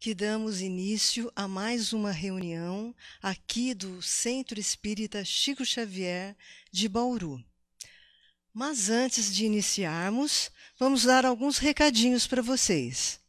que damos início a mais uma reunião aqui do Centro Espírita Chico Xavier de Bauru. Mas antes de iniciarmos, vamos dar alguns recadinhos para vocês.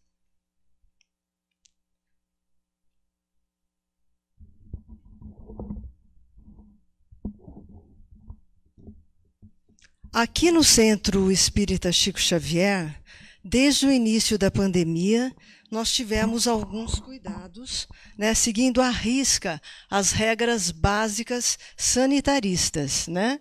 Aqui no Centro Espírita Chico Xavier, desde o início da pandemia, nós tivemos alguns cuidados, né, seguindo à risca as regras básicas sanitaristas. Né?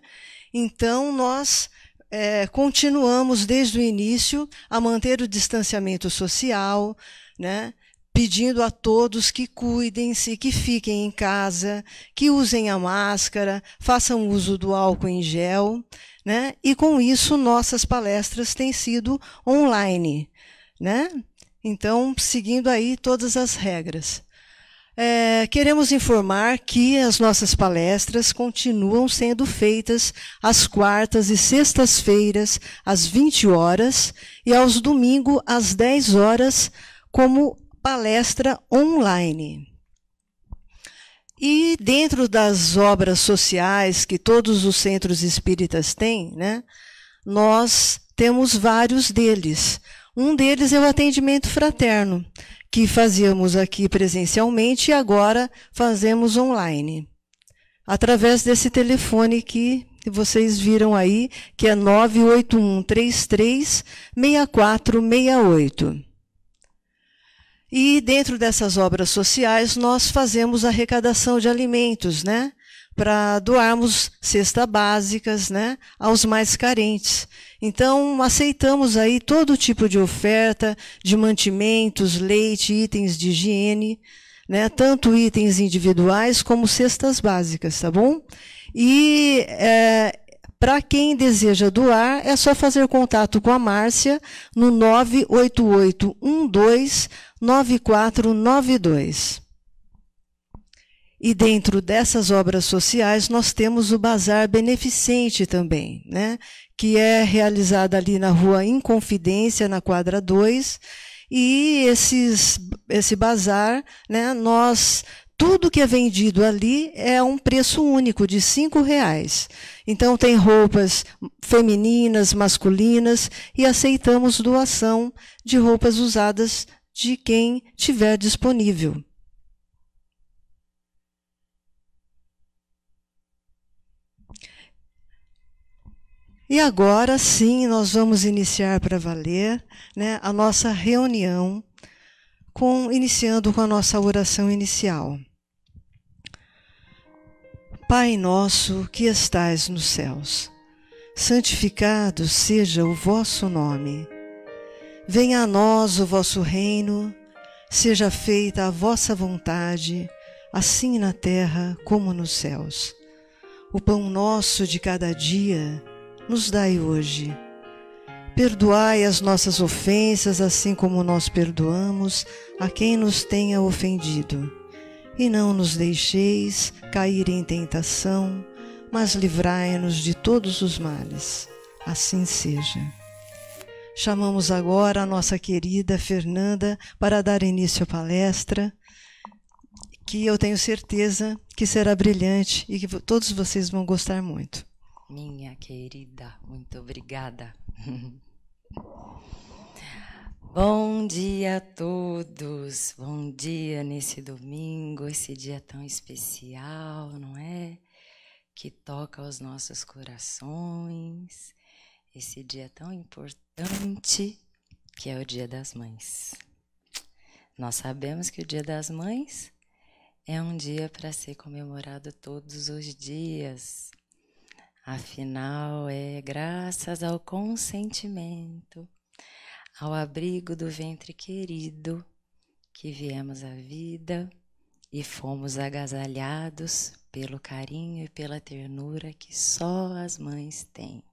Então, nós é, continuamos desde o início a manter o distanciamento social, né, pedindo a todos que cuidem-se, que fiquem em casa, que usem a máscara, façam uso do álcool em gel. Né? E com isso, nossas palestras têm sido online. Né? Então, seguindo aí todas as regras. É, queremos informar que as nossas palestras continuam sendo feitas às quartas e sextas-feiras, às 20 horas, e aos domingos, às 10 horas, como palestra online. E dentro das obras sociais que todos os centros espíritas têm, né, nós temos vários deles. Um deles é o atendimento fraterno, que fazíamos aqui presencialmente e agora fazemos online. Através desse telefone que vocês viram aí, que é 981-33-6468. E dentro dessas obras sociais nós fazemos arrecadação de alimentos, né? para doarmos cesta básicas né, aos mais carentes. Então, aceitamos aí todo tipo de oferta de mantimentos, leite, itens de higiene, né, tanto itens individuais como cestas básicas, tá bom? E é, para quem deseja doar, é só fazer contato com a Márcia no 12 9492. E dentro dessas obras sociais, nós temos o Bazar Beneficente também, né? que é realizado ali na Rua Inconfidência, na quadra 2. E esses, esse bazar, né, nós tudo que é vendido ali é um preço único de cinco reais. Então tem roupas femininas, masculinas e aceitamos doação de roupas usadas de quem tiver disponível. E agora sim nós vamos iniciar para valer né, a nossa reunião, com iniciando com a nossa oração inicial. Pai nosso que estais nos céus, santificado seja o vosso nome. Venha a nós o vosso reino, seja feita a vossa vontade, assim na terra como nos céus. O pão nosso de cada dia nos dai hoje. Perdoai as nossas ofensas, assim como nós perdoamos a quem nos tenha ofendido. E não nos deixeis cair em tentação, mas livrai-nos de todos os males. Assim seja. Chamamos agora a nossa querida Fernanda para dar início à palestra, que eu tenho certeza que será brilhante e que todos vocês vão gostar muito. Minha querida, muito obrigada. Bom dia a todos. Bom dia nesse domingo, esse dia tão especial, não é? Que toca os nossos corações. Esse dia tão importante que é o Dia das Mães. Nós sabemos que o Dia das Mães é um dia para ser comemorado todos os dias, Afinal, é graças ao consentimento, ao abrigo do ventre querido, que viemos à vida e fomos agasalhados pelo carinho e pela ternura que só as mães têm.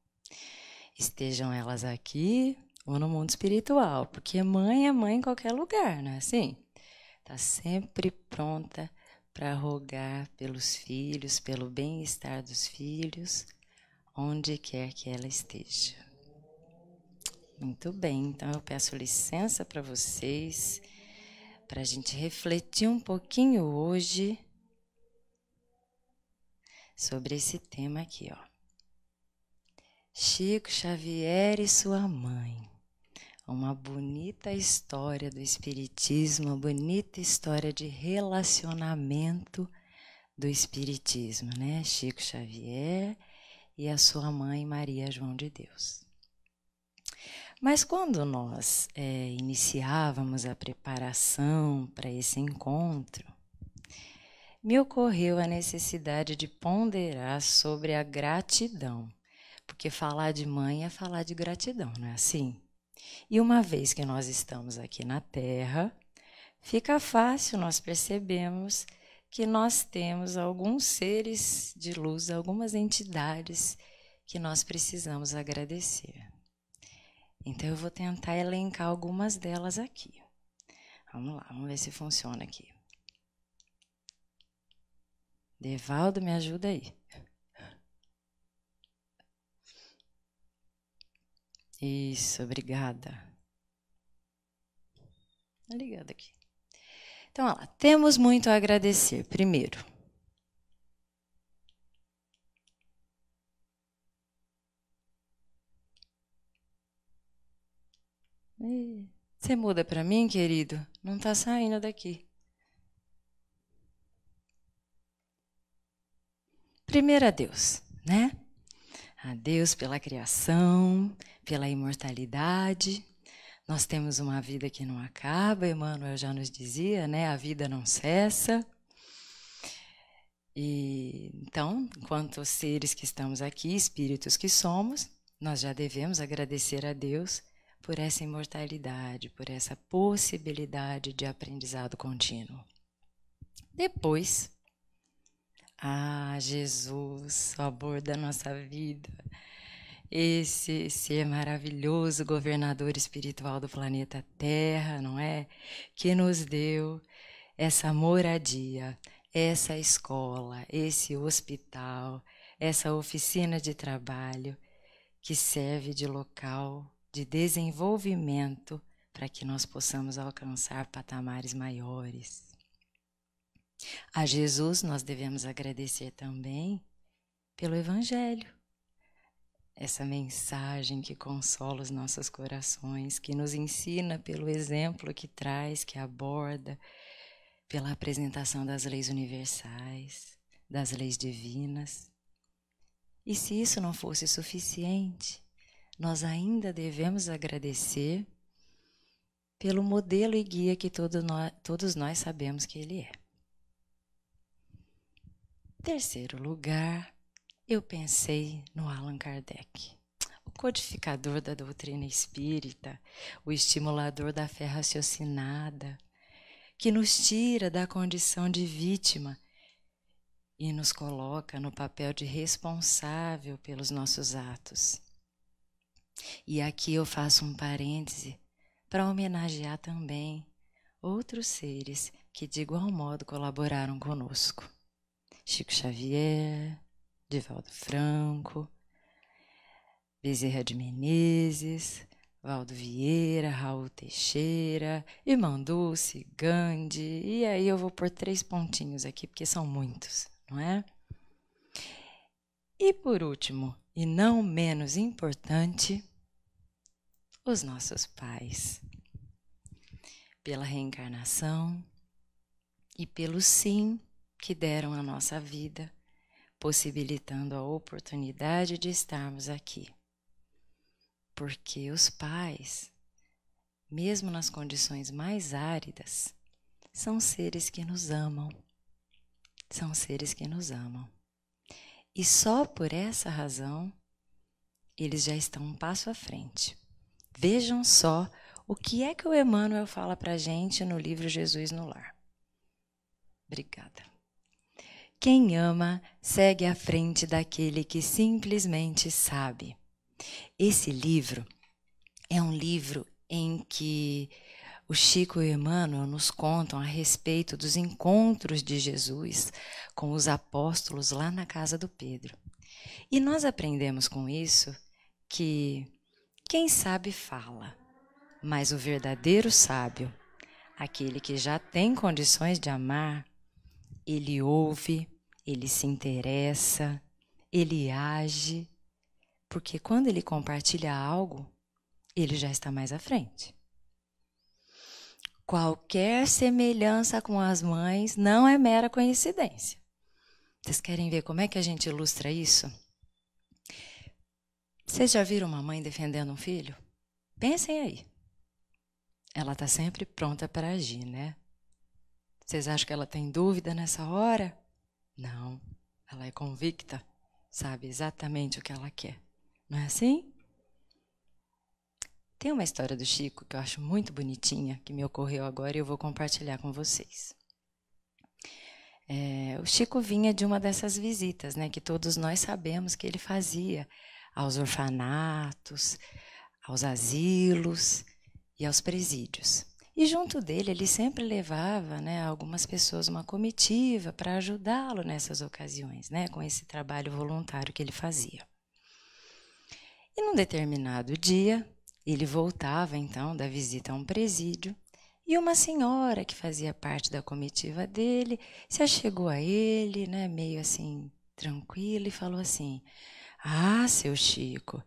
Estejam elas aqui ou no mundo espiritual, porque mãe é mãe em qualquer lugar, não é assim? Está sempre pronta para rogar pelos filhos, pelo bem-estar dos filhos, onde quer que ela esteja. Muito bem, então eu peço licença para vocês, para a gente refletir um pouquinho hoje sobre esse tema aqui, ó. Chico Xavier e sua mãe. Uma bonita história do Espiritismo, uma bonita história de relacionamento do Espiritismo, né? Chico Xavier e a sua mãe Maria João de Deus. Mas quando nós é, iniciávamos a preparação para esse encontro, me ocorreu a necessidade de ponderar sobre a gratidão, porque falar de mãe é falar de gratidão, não é assim? E uma vez que nós estamos aqui na Terra, fica fácil nós percebemos que nós temos alguns seres de luz, algumas entidades que nós precisamos agradecer. Então eu vou tentar elencar algumas delas aqui. Vamos lá, vamos ver se funciona aqui. Devaldo, me ajuda aí. Isso, obrigada. Tá ligado aqui. Então, olha lá, temos muito a agradecer. Primeiro, Você muda para mim, querido? Não está saindo daqui. Primeiro a Deus, né? A Deus pela criação, pela imortalidade, nós temos uma vida que não acaba, Emmanuel já nos dizia, né? A vida não cessa. E então, enquanto seres que estamos aqui, espíritos que somos, nós já devemos agradecer a Deus por essa imortalidade, por essa possibilidade de aprendizado contínuo. Depois, ah, Jesus, o amor da nossa vida esse ser maravilhoso governador espiritual do planeta Terra, não é? Que nos deu essa moradia, essa escola, esse hospital, essa oficina de trabalho que serve de local de desenvolvimento para que nós possamos alcançar patamares maiores. A Jesus nós devemos agradecer também pelo Evangelho essa mensagem que consola os nossos corações, que nos ensina pelo exemplo que traz, que aborda, pela apresentação das leis universais, das leis divinas. E se isso não fosse suficiente, nós ainda devemos agradecer pelo modelo e guia que todo nós, todos nós sabemos que ele é. Terceiro lugar, eu pensei no Allan Kardec, o codificador da doutrina espírita, o estimulador da fé raciocinada, que nos tira da condição de vítima e nos coloca no papel de responsável pelos nossos atos. E aqui eu faço um parêntese para homenagear também outros seres que de igual modo colaboraram conosco. Chico Xavier, Divaldo Franco, Bezerra de Menezes, Valdo Vieira, Raul Teixeira, Irmão Dulce, Gandhi, e aí eu vou por três pontinhos aqui, porque são muitos, não é? E por último, e não menos importante, os nossos pais. Pela reencarnação e pelo sim que deram à nossa vida possibilitando a oportunidade de estarmos aqui. Porque os pais, mesmo nas condições mais áridas, são seres que nos amam. São seres que nos amam. E só por essa razão eles já estão um passo à frente. Vejam só o que é que o Emmanuel fala para gente no livro Jesus no Lar. Obrigada. Quem ama segue à frente daquele que simplesmente sabe. Esse livro é um livro em que o Chico e o Emmanuel nos contam a respeito dos encontros de Jesus com os apóstolos lá na casa do Pedro. E nós aprendemos com isso que quem sabe fala, mas o verdadeiro sábio, aquele que já tem condições de amar, ele ouve, ele se interessa, ele age, porque quando ele compartilha algo, ele já está mais à frente. Qualquer semelhança com as mães não é mera coincidência. Vocês querem ver como é que a gente ilustra isso? Vocês já viram uma mãe defendendo um filho? Pensem aí. Ela está sempre pronta para agir, né? Vocês acham que ela tem dúvida nessa hora? Não, ela é convicta, sabe exatamente o que ela quer. Não é assim? Tem uma história do Chico que eu acho muito bonitinha, que me ocorreu agora e eu vou compartilhar com vocês. É, o Chico vinha de uma dessas visitas, né, que todos nós sabemos que ele fazia aos orfanatos, aos asilos e aos presídios. E junto dele, ele sempre levava né, algumas pessoas, uma comitiva, para ajudá-lo nessas ocasiões, né, com esse trabalho voluntário que ele fazia. E num determinado dia, ele voltava então da visita a um presídio e uma senhora que fazia parte da comitiva dele se achegou a ele, né, meio assim, tranquila, e falou assim: Ah, seu Chico,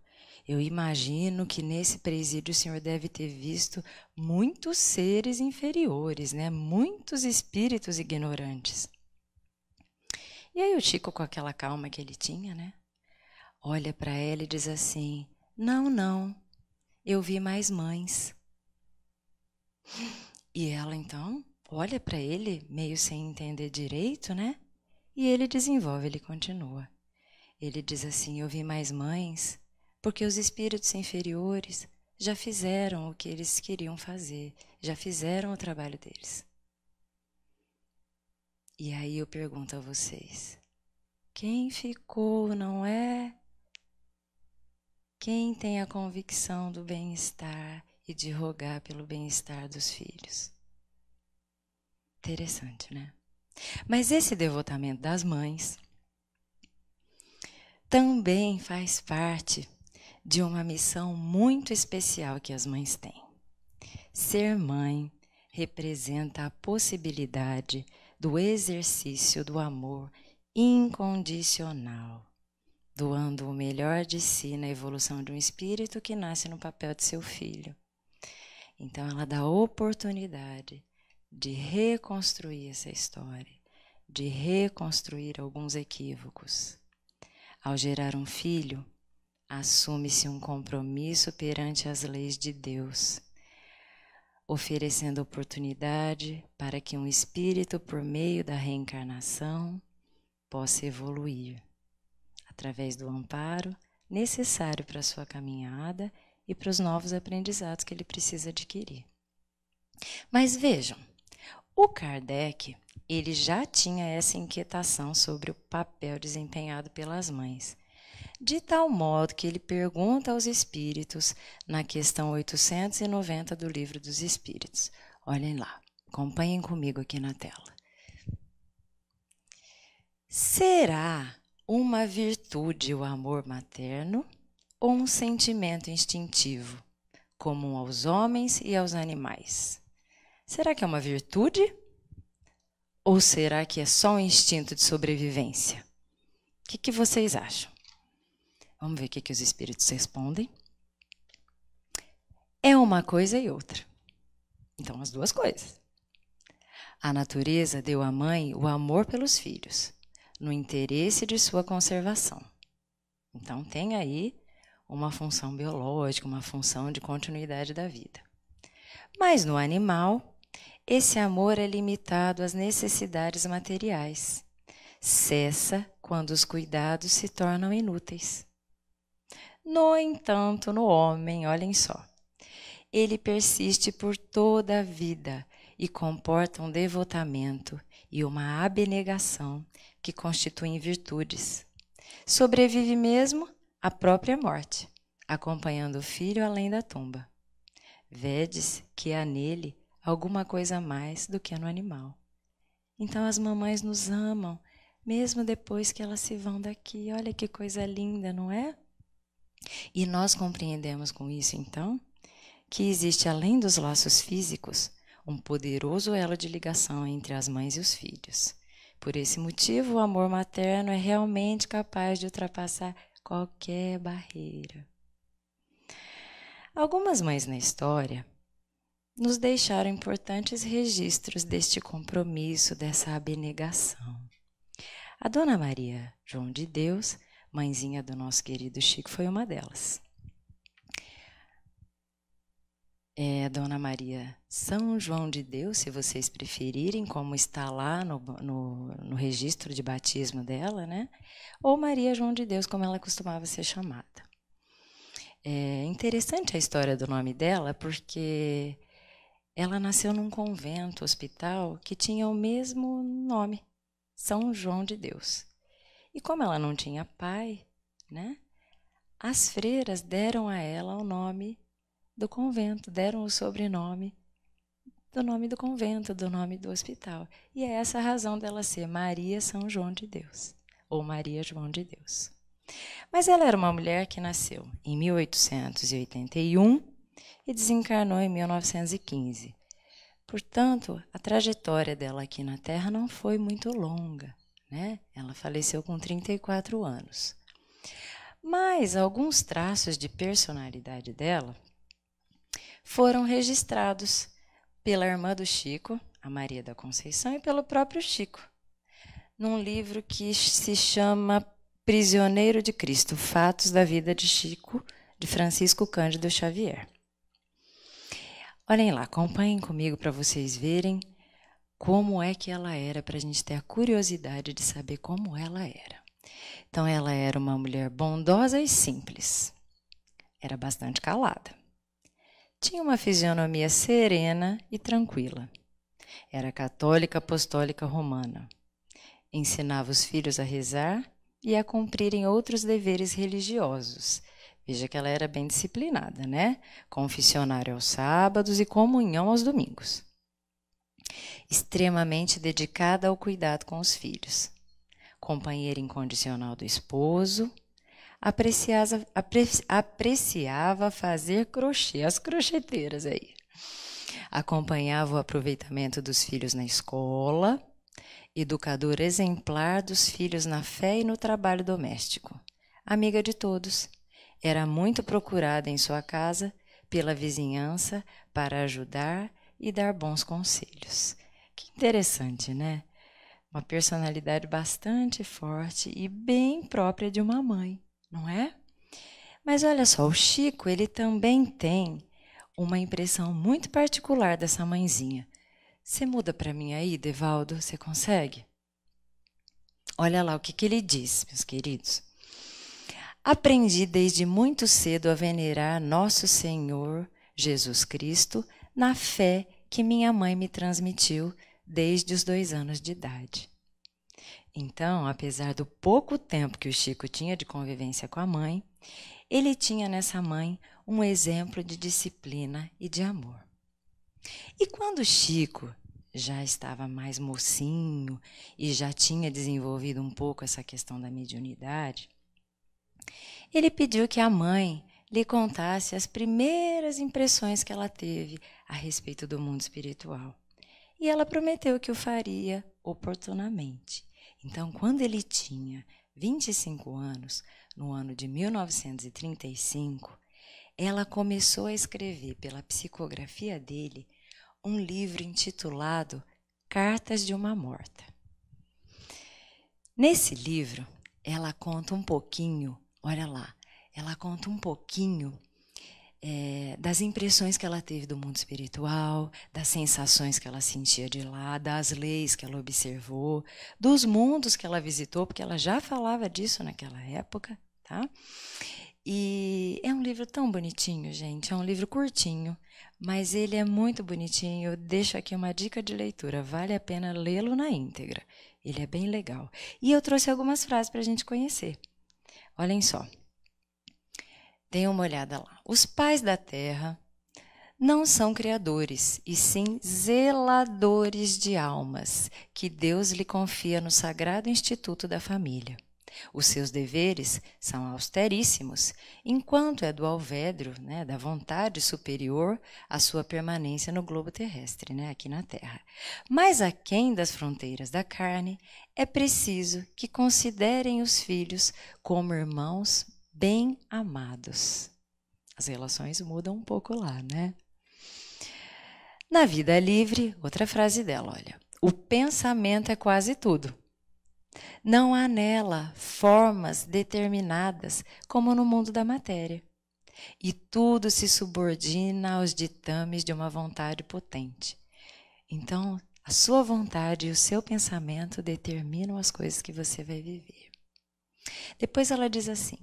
eu imagino que nesse presídio o senhor deve ter visto muitos seres inferiores, né? Muitos espíritos ignorantes. E aí o Chico, com aquela calma que ele tinha, né? Olha para ela e diz assim: Não, não, eu vi mais mães. E ela então olha para ele, meio sem entender direito, né? E ele desenvolve, ele continua. Ele diz assim: Eu vi mais mães porque os espíritos inferiores já fizeram o que eles queriam fazer, já fizeram o trabalho deles. E aí eu pergunto a vocês: quem ficou não é? Quem tem a convicção do bem-estar e de rogar pelo bem-estar dos filhos? Interessante, né? Mas esse devotamento das mães também faz parte de uma missão muito especial que as mães têm. Ser mãe representa a possibilidade do exercício do amor incondicional, doando o melhor de si na evolução de um espírito que nasce no papel de seu filho. Então, ela dá oportunidade de reconstruir essa história, de reconstruir alguns equívocos. Ao gerar um filho, assume-se um compromisso perante as leis de Deus, oferecendo oportunidade para que um espírito, por meio da reencarnação, possa evoluir através do amparo necessário para a sua caminhada e para os novos aprendizados que ele precisa adquirir. Mas vejam, o Kardec, ele já tinha essa inquietação sobre o papel desempenhado pelas mães de tal modo que ele pergunta aos espíritos na questão 890 do Livro dos Espíritos. Olhem lá, acompanhem comigo aqui na tela. Será uma virtude o amor materno ou um sentimento instintivo, comum aos homens e aos animais? Será que é uma virtude? Ou será que é só um instinto de sobrevivência? O que, que vocês acham? Vamos ver o que, que os espíritos respondem. É uma coisa e outra. Então, as duas coisas. A natureza deu à mãe o amor pelos filhos, no interesse de sua conservação. Então, tem aí uma função biológica, uma função de continuidade da vida. Mas no animal, esse amor é limitado às necessidades materiais. Cessa quando os cuidados se tornam inúteis. No entanto, no homem, olhem só, ele persiste por toda a vida e comporta um devotamento e uma abnegação que constituem virtudes. Sobrevive mesmo à própria morte, acompanhando o filho além da tumba. vedes que há nele alguma coisa mais do que no animal. Então as mamães nos amam, mesmo depois que elas se vão daqui. Olha que coisa linda, não é? E nós compreendemos com isso, então, que existe além dos laços físicos um poderoso elo de ligação entre as mães e os filhos. Por esse motivo, o amor materno é realmente capaz de ultrapassar qualquer barreira. Algumas mães na história nos deixaram importantes registros deste compromisso, dessa abnegação. A Dona Maria João de Deus mãezinha do nosso querido Chico foi uma delas. É Dona Maria São João de Deus, se vocês preferirem, como está lá no, no, no registro de batismo dela, né? Ou Maria João de Deus, como ela costumava ser chamada. É interessante a história do nome dela, porque ela nasceu num convento, hospital, que tinha o mesmo nome, São João de Deus. E como ela não tinha pai, né? As freiras deram a ela o nome do convento, deram o sobrenome do nome do convento, do nome do hospital. E é essa a razão dela ser Maria São João de Deus, ou Maria João de Deus. Mas ela era uma mulher que nasceu em 1881 e desencarnou em 1915. Portanto, a trajetória dela aqui na Terra não foi muito longa né? Ela faleceu com 34 anos. Mas alguns traços de personalidade dela foram registrados pela irmã do Chico, a Maria da Conceição, e pelo próprio Chico, num livro que se chama Prisioneiro de Cristo: Fatos da Vida de Chico, de Francisco Cândido Xavier. Olhem lá, acompanhem comigo para vocês verem como é que ela era, para a gente ter a curiosidade de saber como ela era. Então, ela era uma mulher bondosa e simples. Era bastante calada. Tinha uma fisionomia serena e tranquila. Era católica apostólica romana. Ensinava os filhos a rezar e a cumprirem outros deveres religiosos. Veja que ela era bem disciplinada, né? Confessionário aos sábados e comunhão aos domingos extremamente dedicada ao cuidado com os filhos, companheira incondicional do esposo, apreciava fazer crochê, as crocheteiras aí. Acompanhava o aproveitamento dos filhos na escola, educadora exemplar dos filhos na fé e no trabalho doméstico, amiga de todos. Era muito procurada em sua casa pela vizinhança para ajudar e dar bons conselhos. Que interessante, né? Uma personalidade bastante forte e bem própria de uma mãe, não é? Mas olha só, o Chico, ele também tem uma impressão muito particular dessa mãezinha. Você muda para mim aí, Devaldo, você consegue? Olha lá o que, que ele diz, meus queridos. Aprendi desde muito cedo a venerar nosso Senhor Jesus Cristo na fé que minha mãe me transmitiu desde os dois anos de idade. Então, apesar do pouco tempo que o Chico tinha de convivência com a mãe, ele tinha nessa mãe um exemplo de disciplina e de amor. E quando Chico já estava mais mocinho e já tinha desenvolvido um pouco essa questão da mediunidade, ele pediu que a mãe lhe contasse as primeiras impressões que ela teve a respeito do mundo espiritual e ela prometeu que o faria oportunamente. Então, quando ele tinha 25 anos, no ano de 1935, ela começou a escrever pela psicografia dele um livro intitulado Cartas de uma Morta. Nesse livro, ela conta um pouquinho, olha lá, ela conta um pouquinho é, das impressões que ela teve do mundo espiritual, das sensações que ela sentia de lá, das leis que ela observou, dos mundos que ela visitou, porque ela já falava disso naquela época, tá? E é um livro tão bonitinho, gente. É um livro curtinho, mas ele é muito bonitinho. Eu deixo aqui uma dica de leitura. Vale a pena lê-lo na íntegra. Ele é bem legal. E eu trouxe algumas frases para a gente conhecer. Olhem só. Dê uma olhada lá. Os pais da terra não são criadores, e sim zeladores de almas, que Deus lhe confia no sagrado instituto da família. Os seus deveres são austeríssimos, enquanto é do alvedro, né, da vontade superior, a sua permanência no globo terrestre, né, aqui na Terra. Mas aquém das fronteiras da carne, é preciso que considerem os filhos como irmãos bem amados. As relações mudam um pouco lá, né? Na vida livre, outra frase dela, olha. O pensamento é quase tudo. Não há nela formas determinadas como no mundo da matéria. E tudo se subordina aos ditames de uma vontade potente. Então, a sua vontade e o seu pensamento determinam as coisas que você vai viver. Depois ela diz assim: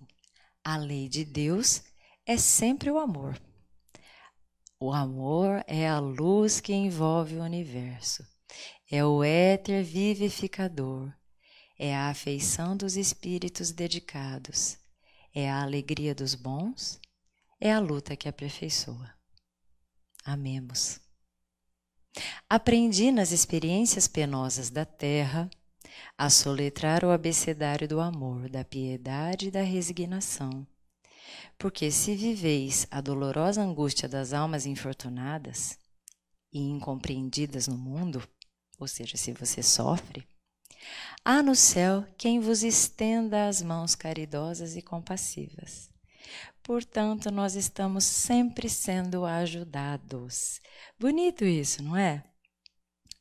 a lei de Deus é sempre o amor. O amor é a luz que envolve o universo, é o éter vivificador, é a afeição dos espíritos dedicados, é a alegria dos bons, é a luta que aperfeiçoa. Amemos. Aprendi nas experiências penosas da terra a soletrar o abecedário do amor, da piedade e da resignação. Porque se viveis a dolorosa angústia das almas infortunadas e incompreendidas no mundo, ou seja, se você sofre, há no céu quem vos estenda as mãos caridosas e compassivas. Portanto, nós estamos sempre sendo ajudados. Bonito isso, não é?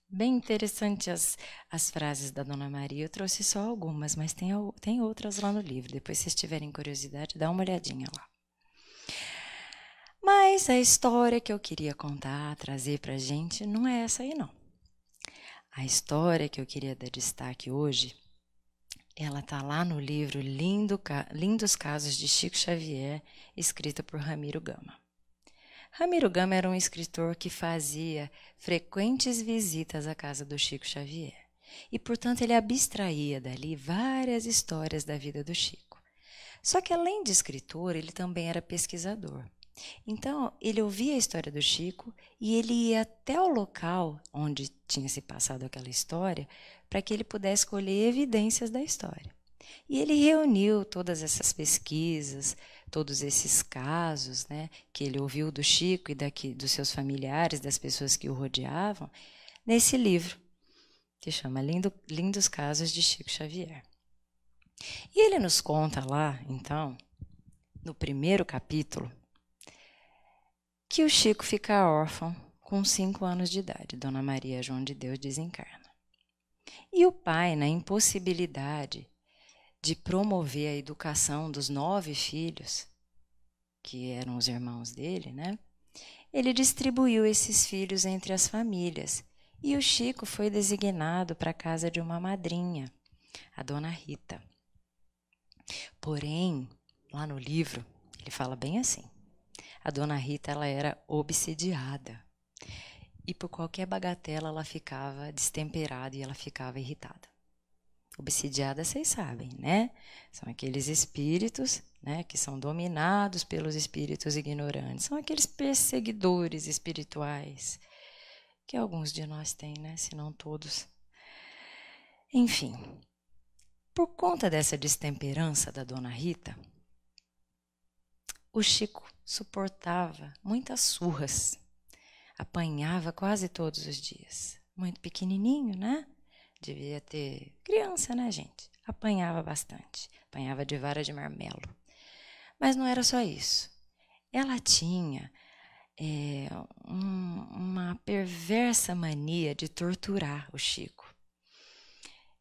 Bem interessante as, as frases da Dona Maria. Eu trouxe só algumas, mas tem, tem outras lá no livro. Depois, se vocês tiverem curiosidade, dá uma olhadinha lá. Mas a história que eu queria contar, trazer para a gente, não é essa aí, não. A história que eu queria dar destaque hoje, ela tá lá no livro Lindo, Lindos Casos de Chico Xavier, escrita por Ramiro Gama. Ramiro Gama era um escritor que fazia frequentes visitas à casa do Chico Xavier e, portanto, ele abstraía dali várias histórias da vida do Chico. Só que, além de escritor, ele também era pesquisador. Então, ele ouvia a história do Chico e ele ia até o local onde tinha se passado aquela história para que ele pudesse colher evidências da história. E ele reuniu todas essas pesquisas, todos esses casos, né, que ele ouviu do Chico e daqui dos seus familiares, das pessoas que o rodeavam, nesse livro que chama Lindo, Lindos Casos de Chico Xavier. E ele nos conta lá, então, no primeiro capítulo, que o Chico fica órfão com cinco anos de idade. Dona Maria João de Deus desencarna. E o pai, na impossibilidade de promover a educação dos nove filhos, que eram os irmãos dele, né? Ele distribuiu esses filhos entre as famílias e o Chico foi designado para a casa de uma madrinha, a dona Rita. Porém, lá no livro, ele fala bem assim: a dona Rita ela era obsediada e por qualquer bagatela ela ficava destemperada e ela ficava irritada. Obsidiada, vocês sabem, né? São aqueles espíritos né, que são dominados pelos espíritos ignorantes. São aqueles perseguidores espirituais que alguns de nós têm, né? Se não todos. Enfim, por conta dessa destemperança da dona Rita, o Chico suportava muitas surras, apanhava quase todos os dias. Muito pequenininho, né? devia ter. Criança, né, gente? Apanhava bastante. Apanhava de vara de marmelo. Mas não era só isso. Ela tinha é, um, uma perversa mania de torturar o Chico.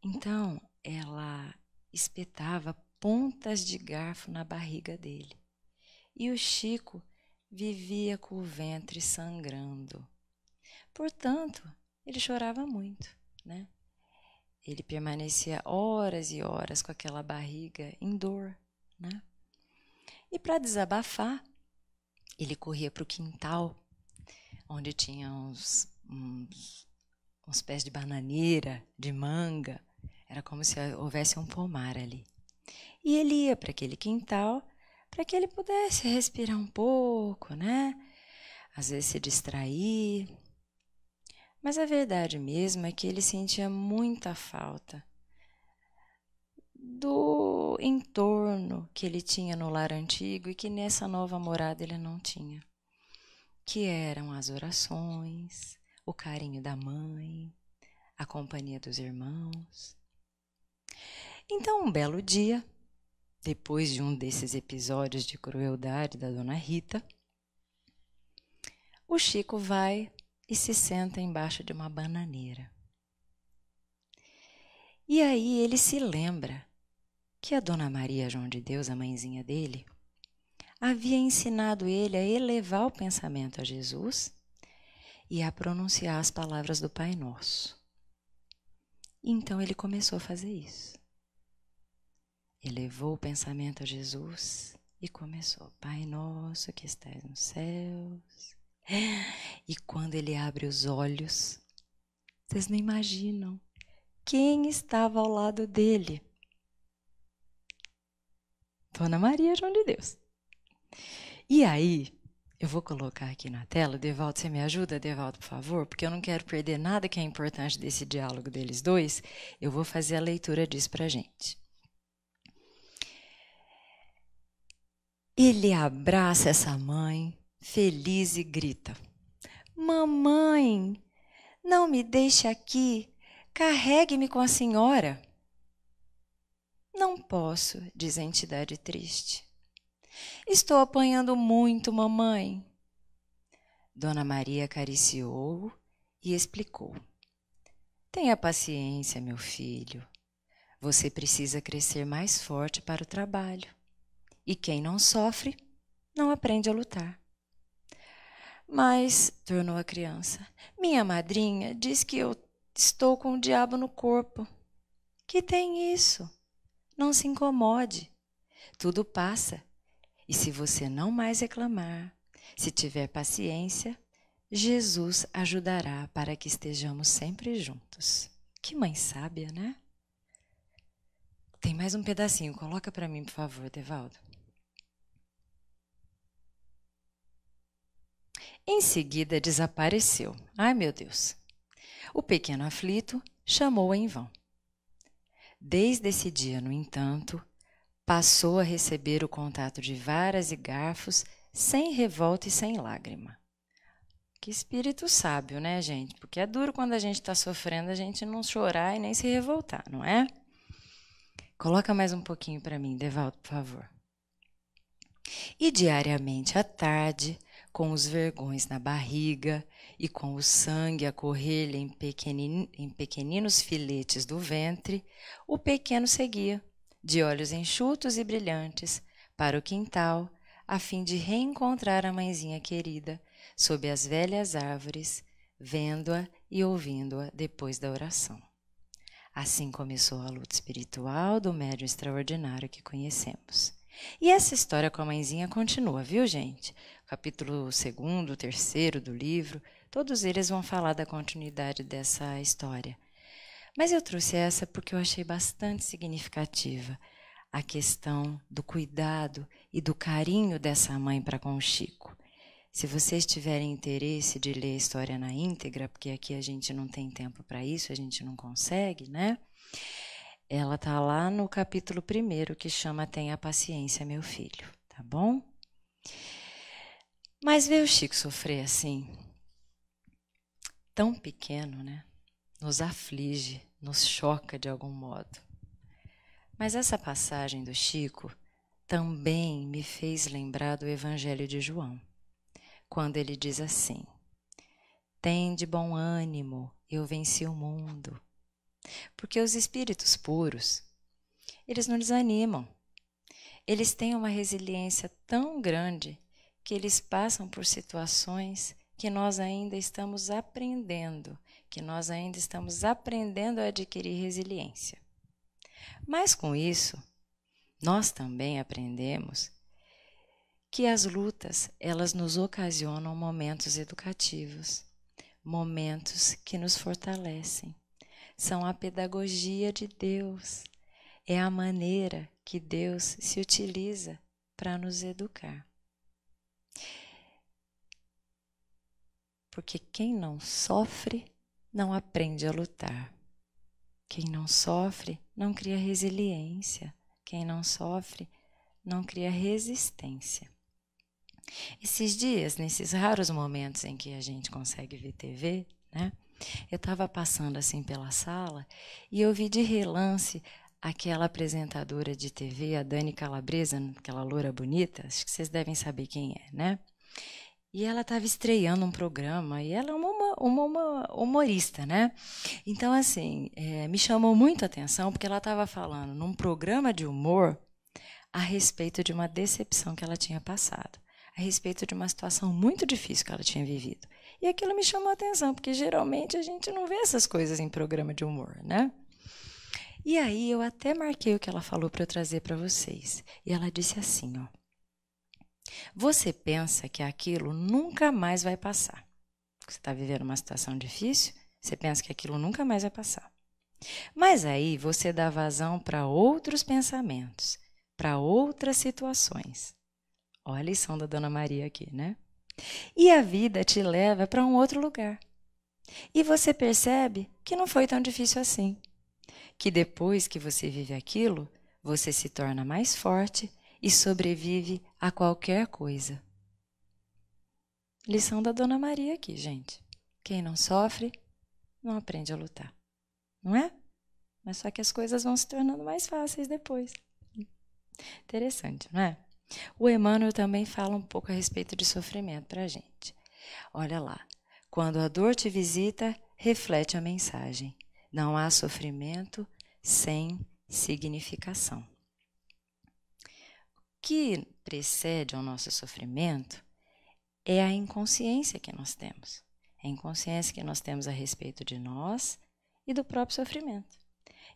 Então, ela espetava pontas de garfo na barriga dele. E o Chico vivia com o ventre sangrando. Portanto, ele chorava muito, né? Ele permanecia horas e horas com aquela barriga em dor, né? E para desabafar, ele corria para o quintal, onde tinha uns, uns, uns pés de bananeira, de manga, era como se houvesse um pomar ali. E ele ia para aquele quintal para que ele pudesse respirar um pouco, né? Às vezes se distrair, mas a verdade mesmo é que ele sentia muita falta do entorno que ele tinha no lar antigo e que nessa nova morada ele não tinha, que eram as orações, o carinho da mãe, a companhia dos irmãos. Então, um belo dia, depois de um desses episódios de crueldade da dona Rita, o Chico vai e se senta embaixo de uma bananeira. E aí ele se lembra que a Dona Maria João de Deus, a mãezinha dele, havia ensinado ele a elevar o pensamento a Jesus e a pronunciar as palavras do Pai Nosso. Então ele começou a fazer isso. Elevou o pensamento a Jesus e começou: Pai Nosso que estás nos céus, e quando ele abre os olhos, vocês não imaginam quem estava ao lado dele. Dona Maria João de Deus. E aí, eu vou colocar aqui na tela, Devaldo, você me ajuda, Devaldo, por favor, porque eu não quero perder nada que é importante desse diálogo deles dois. Eu vou fazer a leitura disso para gente. Ele abraça essa mãe, feliz e grita: Mamãe, não me deixe aqui, carregue-me com a senhora. Não posso, diz a entidade triste. Estou apanhando muito, mamãe. Dona Maria acariciou-o e explicou: Tenha paciência, meu filho. Você precisa crescer mais forte para o trabalho. E quem não sofre, não aprende a lutar. Mas, tornou a criança, minha madrinha diz que eu estou com o diabo no corpo. Que tem isso? Não se incomode. Tudo passa. E se você não mais reclamar, se tiver paciência, Jesus ajudará para que estejamos sempre juntos. Que mãe sábia, né? Tem mais um pedacinho, coloca para mim, por favor, Devaldo. Em seguida desapareceu. Ai, meu Deus! O pequeno aflito chamou em vão. Desde esse dia, no entanto, passou a receber o contato de varas e garfos sem revolta e sem lágrima. Que espírito sábio, né, gente? Porque é duro quando a gente está sofrendo a gente não chorar e nem se revoltar, não é? Coloca mais um pouquinho para mim, Devaldo, por favor. E diariamente à tarde, com os vergões na barriga e com o sangue a correr-lhe em, pequenin, em pequeninos filetes do ventre, o pequeno seguia, de olhos enxutos e brilhantes, para o quintal, a fim de reencontrar a mãezinha querida, sob as velhas árvores, vendo-a e ouvindo-a depois da oração. Assim começou a luta espiritual do médium extraordinário que conhecemos. E essa história com a mãezinha continua, viu, gente? capítulo 2, 3 do livro, todos eles vão falar da continuidade dessa história. Mas eu trouxe essa porque eu achei bastante significativa a questão do cuidado e do carinho dessa mãe para com o Chico. Se vocês tiverem interesse de ler a história na íntegra, porque aqui a gente não tem tempo para isso, a gente não consegue, né? Ela está lá no capítulo primeiro que chama Tenha paciência, meu filho, tá bom? Mas ver o Chico sofrer assim, tão pequeno, né? Nos aflige, nos choca de algum modo. Mas essa passagem do Chico também me fez lembrar do Evangelho de João, quando ele diz assim: de bom ânimo, eu venci o mundo. Porque os espíritos puros, eles não desanimam. Eles têm uma resiliência tão grande que eles passam por situações que nós ainda estamos aprendendo, que nós ainda estamos aprendendo a adquirir resiliência. Mas com isso, nós também aprendemos que as lutas, elas nos ocasionam momentos educativos, momentos que nos fortalecem. São a pedagogia de Deus, é a maneira que Deus se utiliza para nos educar. Porque quem não sofre não aprende a lutar. Quem não sofre não cria resiliência. Quem não sofre não cria resistência. Esses dias, nesses raros momentos em que a gente consegue ver TV, né? Eu estava passando assim pela sala e eu vi de relance aquela apresentadora de TV, a Dani Calabresa, aquela loura bonita, acho que vocês devem saber quem é, né? E ela estava estreando um programa, e ela é uma, uma, uma humorista, né? Então, assim, é, me chamou muito a atenção, porque ela estava falando num programa de humor a respeito de uma decepção que ela tinha passado, a respeito de uma situação muito difícil que ela tinha vivido. E aquilo me chamou a atenção, porque geralmente a gente não vê essas coisas em programa de humor, né? E aí eu até marquei o que ela falou para eu trazer para vocês. E ela disse assim, ó. Você pensa que aquilo nunca mais vai passar. Você está vivendo uma situação difícil, você pensa que aquilo nunca mais vai passar. Mas aí você dá vazão para outros pensamentos, para outras situações. Olha a lição da Dona Maria aqui, né? E a vida te leva para um outro lugar. E você percebe que não foi tão difícil assim. Que depois que você vive aquilo, você se torna mais forte e sobrevive a qualquer coisa. Lição da Dona Maria aqui, gente. Quem não sofre, não aprende a lutar. Não é? Mas só que as coisas vão se tornando mais fáceis depois. Interessante, não é? O Emmanuel também fala um pouco a respeito de sofrimento para a gente. Olha lá. Quando a dor te visita, reflete a mensagem. Não há sofrimento sem significação que precede ao nosso sofrimento é a inconsciência que nós temos. A inconsciência que nós temos a respeito de nós e do próprio sofrimento.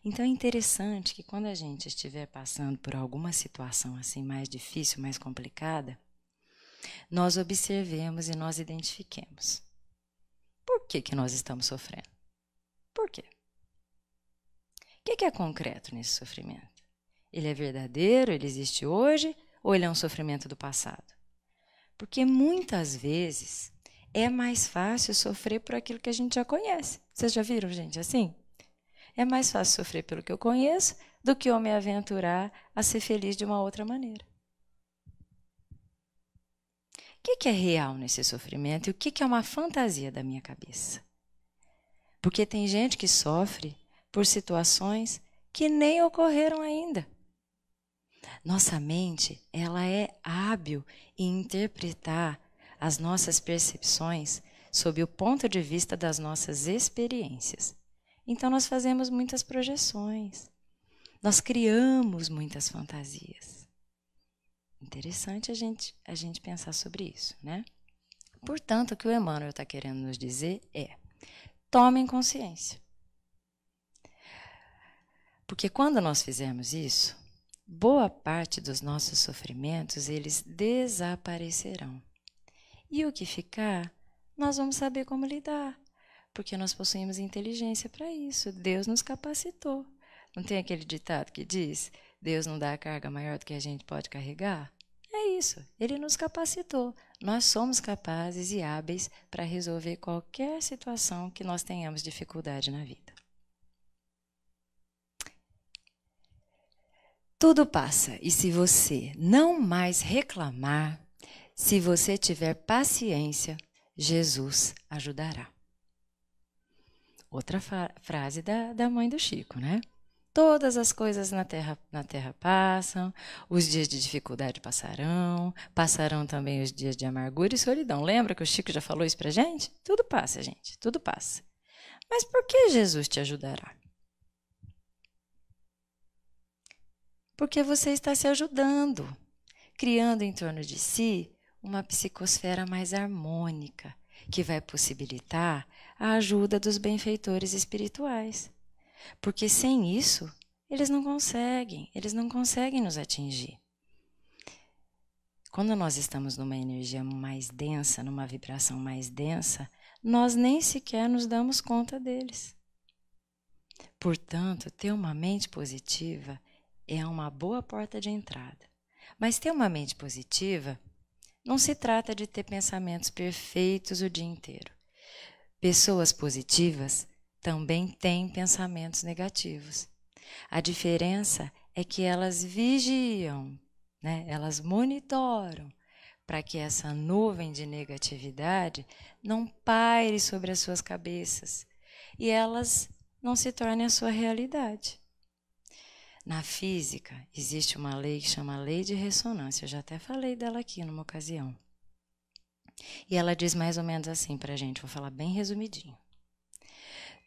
Então é interessante que quando a gente estiver passando por alguma situação assim mais difícil, mais complicada, nós observemos e nós identifiquemos. Por que, que nós estamos sofrendo? Por quê? O que, que é concreto nesse sofrimento? Ele é verdadeiro, ele existe hoje ou ele é um sofrimento do passado? Porque muitas vezes é mais fácil sofrer por aquilo que a gente já conhece. Vocês já viram, gente, assim? É mais fácil sofrer pelo que eu conheço do que eu me aventurar a ser feliz de uma outra maneira. O que é real nesse sofrimento e o que é uma fantasia da minha cabeça? Porque tem gente que sofre por situações que nem ocorreram ainda. Nossa mente, ela é hábil em interpretar as nossas percepções sob o ponto de vista das nossas experiências. Então nós fazemos muitas projeções. Nós criamos muitas fantasias. Interessante a gente a gente pensar sobre isso, né? Portanto, o que o Emmanuel está querendo nos dizer é: tomem consciência. Porque quando nós fizermos isso, boa parte dos nossos sofrimentos eles desaparecerão. E o que ficar, nós vamos saber como lidar, porque nós possuímos inteligência para isso. Deus nos capacitou. Não tem aquele ditado que diz: Deus não dá a carga maior do que a gente pode carregar? É isso, ele nos capacitou. Nós somos capazes e hábeis para resolver qualquer situação que nós tenhamos dificuldade na vida. Tudo passa, e se você não mais reclamar, se você tiver paciência, Jesus ajudará. Outra frase da, da mãe do Chico, né? Todas as coisas na terra, na terra passam, os dias de dificuldade passarão, passarão também os dias de amargura e solidão. Lembra que o Chico já falou isso pra gente? Tudo passa, gente, tudo passa. Mas por que Jesus te ajudará? porque você está se ajudando, criando em torno de si uma psicosfera mais harmônica, que vai possibilitar a ajuda dos benfeitores espirituais. Porque sem isso, eles não conseguem, eles não conseguem nos atingir. Quando nós estamos numa energia mais densa, numa vibração mais densa, nós nem sequer nos damos conta deles. Portanto, ter uma mente positiva é uma boa porta de entrada. Mas ter uma mente positiva não se trata de ter pensamentos perfeitos o dia inteiro. Pessoas positivas também têm pensamentos negativos. A diferença é que elas vigiam, né? elas monitoram para que essa nuvem de negatividade não paire sobre as suas cabeças e elas não se tornem a sua realidade. Na física, existe uma lei que chama lei de ressonância, eu já até falei dela aqui numa ocasião. E ela diz mais ou menos assim para a gente, vou falar bem resumidinho.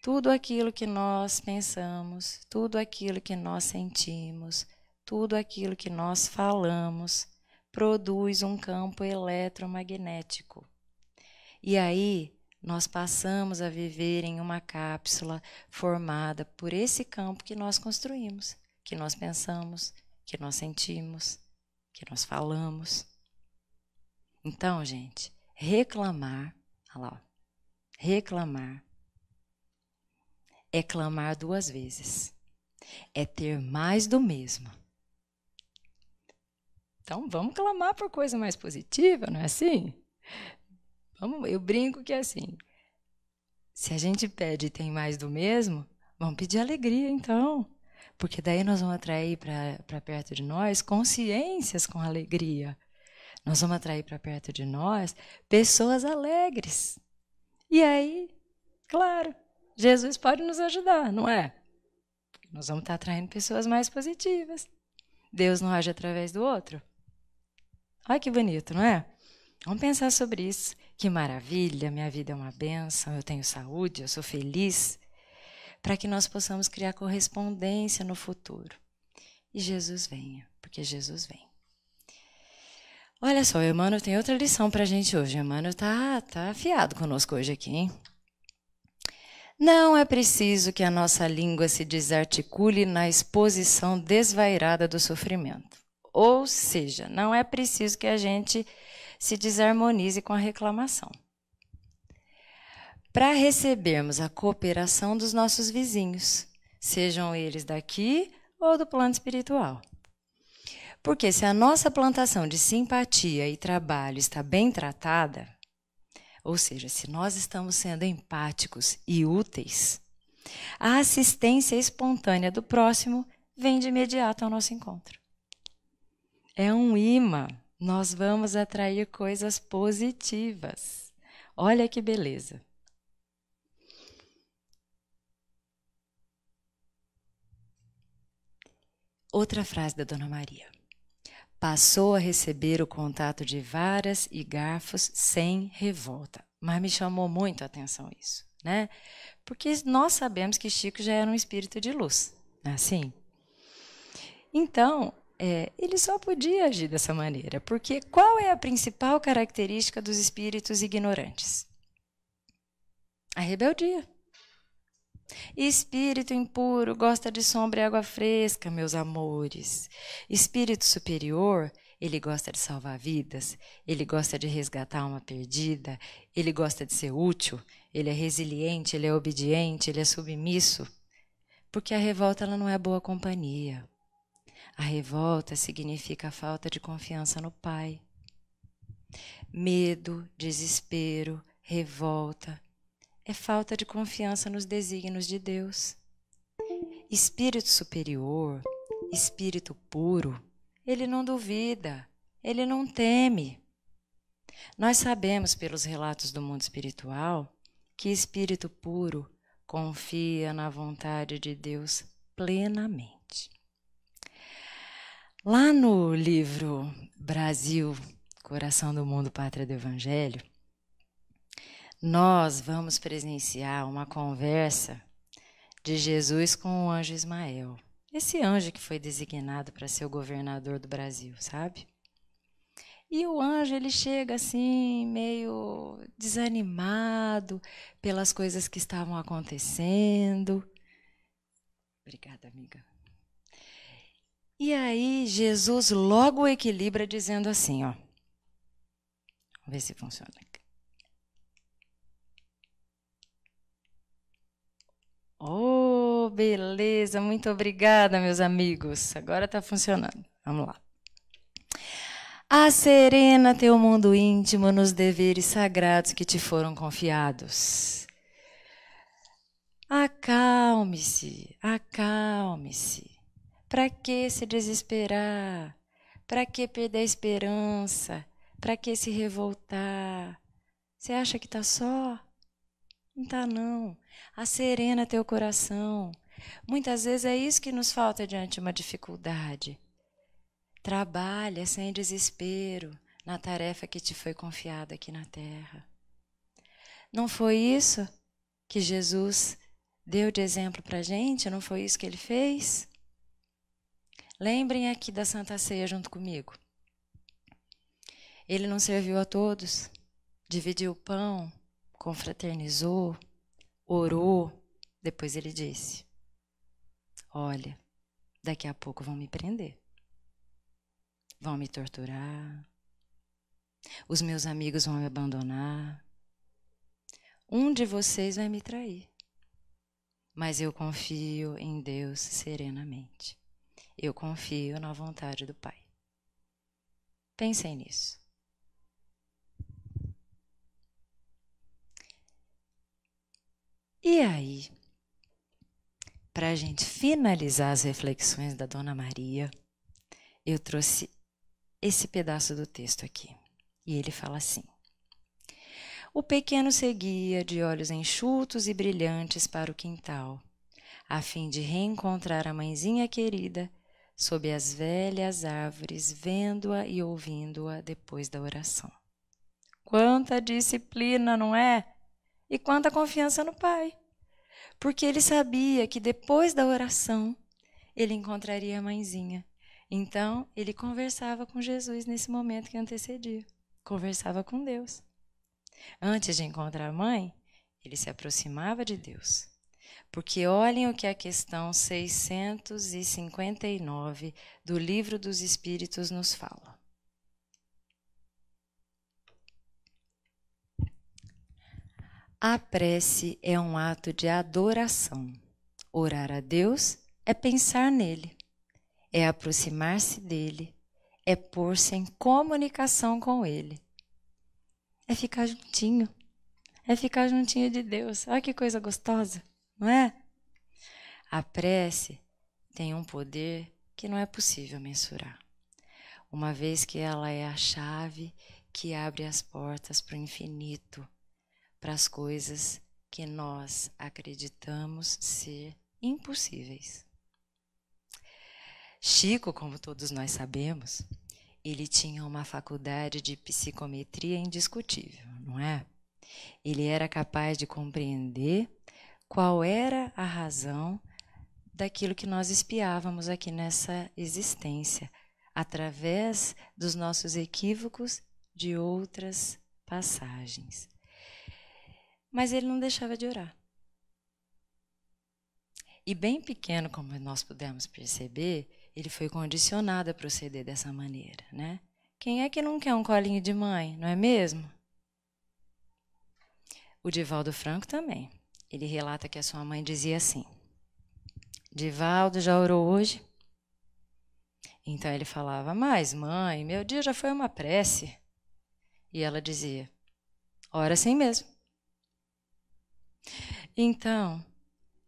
Tudo aquilo que nós pensamos, tudo aquilo que nós sentimos, tudo aquilo que nós falamos, produz um campo eletromagnético. E aí, nós passamos a viver em uma cápsula formada por esse campo que nós construímos que nós pensamos, que nós sentimos, que nós falamos. Então, gente, reclamar, olha lá, reclamar é clamar duas vezes, é ter mais do mesmo. Então, vamos clamar por coisa mais positiva, não é assim? Vamos, eu brinco que é assim. Se a gente pede e tem mais do mesmo, vamos pedir alegria, então porque daí nós vamos atrair para perto de nós consciências com alegria. Nós vamos atrair para perto de nós pessoas alegres. E aí, claro, Jesus pode nos ajudar, não é? Nós vamos estar atraindo pessoas mais positivas. Deus não age através do outro. Olha que bonito, não é? Vamos pensar sobre isso. Que maravilha, minha vida é uma benção, eu tenho saúde, eu sou feliz, para que nós possamos criar correspondência no futuro. E Jesus venha, porque Jesus vem. Olha só, Emmanuel tem outra lição para a gente hoje. Emmanuel tá, tá afiado conosco hoje aqui, hein? Não é preciso que a nossa língua se desarticule na exposição desvairada do sofrimento. Ou seja, não é preciso que a gente se desarmonize com a reclamação para recebermos a cooperação dos nossos vizinhos, sejam eles daqui ou do plano espiritual. Porque se a nossa plantação de simpatia e trabalho está bem tratada, ou seja, se nós estamos sendo empáticos e úteis, a assistência espontânea do próximo vem de imediato ao nosso encontro. É um imã, nós vamos atrair coisas positivas. Olha que beleza! Outra frase da Dona Maria. Passou a receber o contato de varas e garfos sem revolta. Mas me chamou muito a atenção isso, né? Porque nós sabemos que Chico já era um espírito de luz, é assim. Então, é, ele só podia agir dessa maneira, porque qual é a principal característica dos espíritos ignorantes? A rebeldia. Espírito impuro gosta de sombra e água fresca, meus amores. Espírito superior, ele gosta de salvar vidas, ele gosta de resgatar uma perdida, ele gosta de ser útil, ele é resiliente, ele é obediente, ele é submisso. Porque a revolta ela não é boa companhia. A revolta significa a falta de confiança no Pai. Medo, desespero, revolta, é falta de confiança nos desígnios de Deus. Espírito superior, espírito puro, ele não duvida, ele não teme. Nós sabemos pelos relatos do mundo espiritual que espírito puro confia na vontade de Deus plenamente. Lá no livro Brasil, Coração do Mundo, Pátria do Evangelho, nós vamos presenciar uma conversa de Jesus com o anjo Ismael. Esse anjo que foi designado para ser o governador do Brasil, sabe? E o anjo ele chega assim meio desanimado pelas coisas que estavam acontecendo. Obrigada, amiga. E aí Jesus logo equilibra dizendo assim, ó. Vamos ver se funciona. Oh, beleza, muito obrigada, meus amigos. Agora está funcionando. Vamos lá. serena teu mundo íntimo nos deveres sagrados que te foram confiados. Acalme-se, acalme-se. Para que se desesperar? Para que perder a esperança? Para que se revoltar? Você acha que tá só? Não está, não. Acerena é teu coração. Muitas vezes é isso que nos falta diante de uma dificuldade. Trabalha sem desespero na tarefa que te foi confiada aqui na terra. Não foi isso que Jesus deu de exemplo para a gente? Não foi isso que ele fez? Lembrem aqui da Santa Ceia junto comigo. Ele não serviu a todos, dividiu o pão confraternizou, orou, depois ele disse: Olha, daqui a pouco vão me prender, vão me torturar, os meus amigos vão me abandonar, um de vocês vai me trair. Mas eu confio em Deus serenamente. Eu confio na vontade do Pai. Pensem nisso. E aí, para a gente finalizar as reflexões da Dona Maria, eu trouxe esse pedaço do texto aqui. E ele fala assim: O pequeno seguia, de olhos enxutos e brilhantes, para o quintal, a fim de reencontrar a mãezinha querida sob as velhas árvores, vendo-a e ouvindo-a depois da oração. Quanta disciplina, não é? e quanta confiança no Pai. Porque ele sabia que depois da oração ele encontraria a mãezinha. Então, ele conversava com Jesus nesse momento que antecedia. Conversava com Deus. Antes de encontrar a mãe, ele se aproximava de Deus. Porque olhem o que é a questão 659 do Livro dos Espíritos nos fala. A prece é um ato de adoração. Orar a Deus é pensar nele, é aproximar-se dele, é pôr-se em comunicação com ele. É ficar juntinho, é ficar juntinho de Deus. Olha que coisa gostosa, não é? A prece tem um poder que não é possível mensurar, uma vez que ela é a chave que abre as portas para o infinito para as coisas que nós acreditamos ser impossíveis. Chico, como todos nós sabemos, ele tinha uma faculdade de psicometria indiscutível, não é? Ele era capaz de compreender qual era a razão daquilo que nós espiávamos aqui nessa existência, através dos nossos equívocos de outras passagens. Mas ele não deixava de orar. E bem pequeno, como nós pudemos perceber, ele foi condicionado a proceder dessa maneira, né? Quem é que não quer um colinho de mãe, não é mesmo? O Divaldo Franco também. Ele relata que a sua mãe dizia assim: Divaldo já orou hoje? Então ele falava: Mas, mãe, meu dia já foi uma prece. E ela dizia: Ora assim mesmo. Então,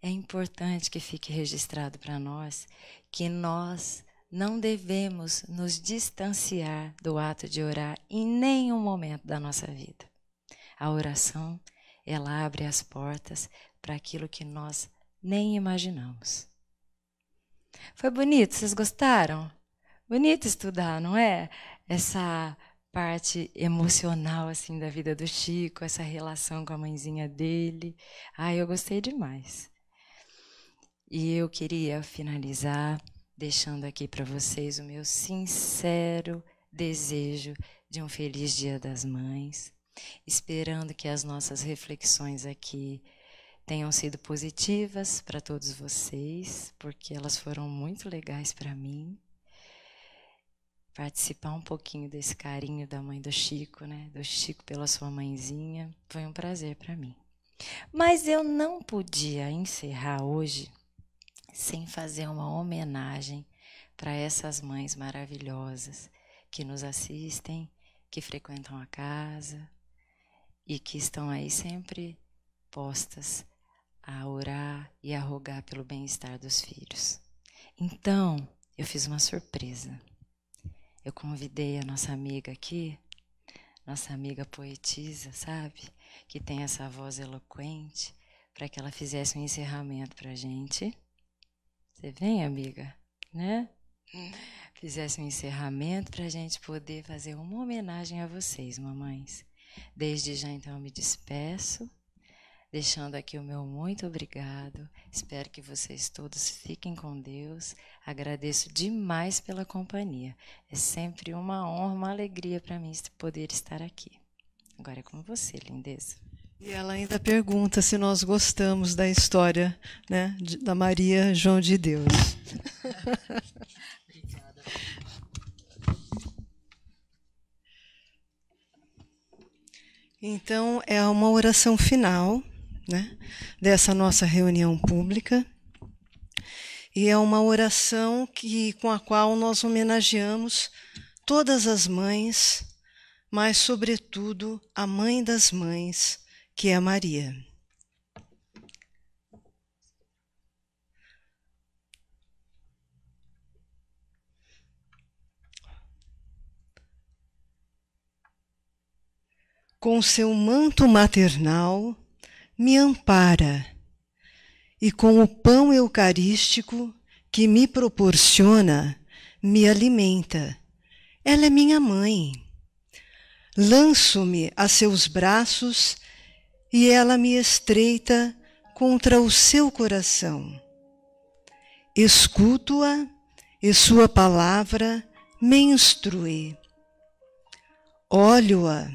é importante que fique registrado para nós que nós não devemos nos distanciar do ato de orar em nenhum momento da nossa vida. A oração, ela abre as portas para aquilo que nós nem imaginamos. Foi bonito, vocês gostaram? Bonito estudar, não é? Essa parte emocional assim da vida do Chico, essa relação com a mãezinha dele. Ah, eu gostei demais. E eu queria finalizar deixando aqui para vocês o meu sincero desejo de um feliz Dia das Mães, esperando que as nossas reflexões aqui tenham sido positivas para todos vocês, porque elas foram muito legais para mim participar um pouquinho desse carinho da mãe do Chico, né? Do Chico pela sua mãezinha. Foi um prazer para mim. Mas eu não podia encerrar hoje sem fazer uma homenagem para essas mães maravilhosas que nos assistem, que frequentam a casa e que estão aí sempre postas a orar e a rogar pelo bem-estar dos filhos. Então, eu fiz uma surpresa eu convidei a nossa amiga aqui, nossa amiga poetisa, sabe? Que tem essa voz eloquente, para que ela fizesse um encerramento para gente. Você vem, amiga, né? Hum. Fizesse um encerramento para a gente poder fazer uma homenagem a vocês, mamães. Desde já, então, eu me despeço. Deixando aqui o meu muito obrigado. Espero que vocês todos fiquem com Deus. Agradeço demais pela companhia. É sempre uma honra, uma alegria para mim poder estar aqui. Agora é com você, lindeza. E ela ainda pergunta se nós gostamos da história né, da Maria João de Deus. Então, é uma oração final né, dessa nossa reunião pública. E é uma oração que, com a qual nós homenageamos todas as mães, mas, sobretudo, a mãe das mães, que é Maria. com seu manto maternal, me ampara e com o pão eucarístico que me proporciona, me alimenta. Ela é minha mãe. Lanço-me a seus braços e ela me estreita contra o seu coração. Escuto-a e sua palavra me instrui. Olho-a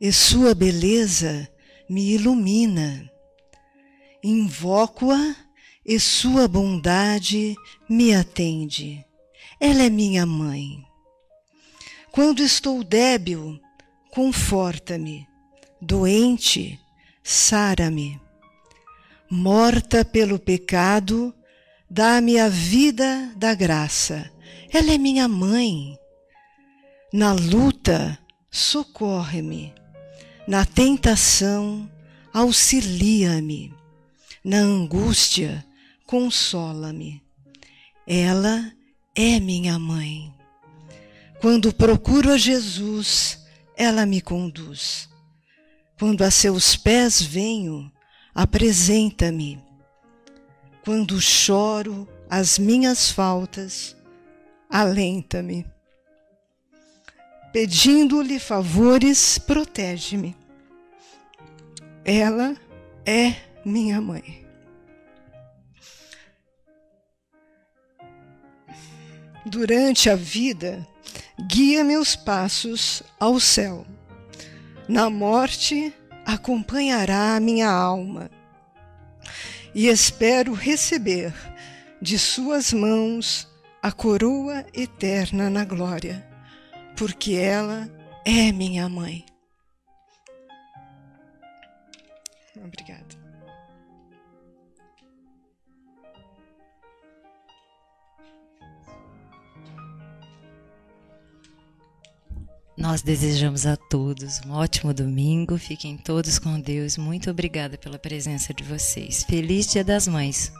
e sua beleza me ilumina. Invoco-a e sua bondade me atende. Ela é minha mãe. Quando estou débil, conforta-me. Doente, sara-me. Morta pelo pecado, dá-me a vida da graça. Ela é minha mãe. Na luta, socorre-me na tentação, auxilia-me. Na angústia, consola-me. Ela é minha mãe. Quando procuro a Jesus, ela me conduz. Quando a seus pés venho, apresenta-me. Quando choro as minhas faltas, alenta-me pedindo-lhe favores, protege-me. Ela é minha mãe. Durante a vida, guia meus passos ao céu. Na morte, acompanhará a minha alma. E espero receber de suas mãos a coroa eterna na glória porque ela é minha mãe. Obrigada. Nós desejamos a todos um ótimo domingo. Fiquem todos com Deus. Muito obrigada pela presença de vocês. Feliz Dia das Mães.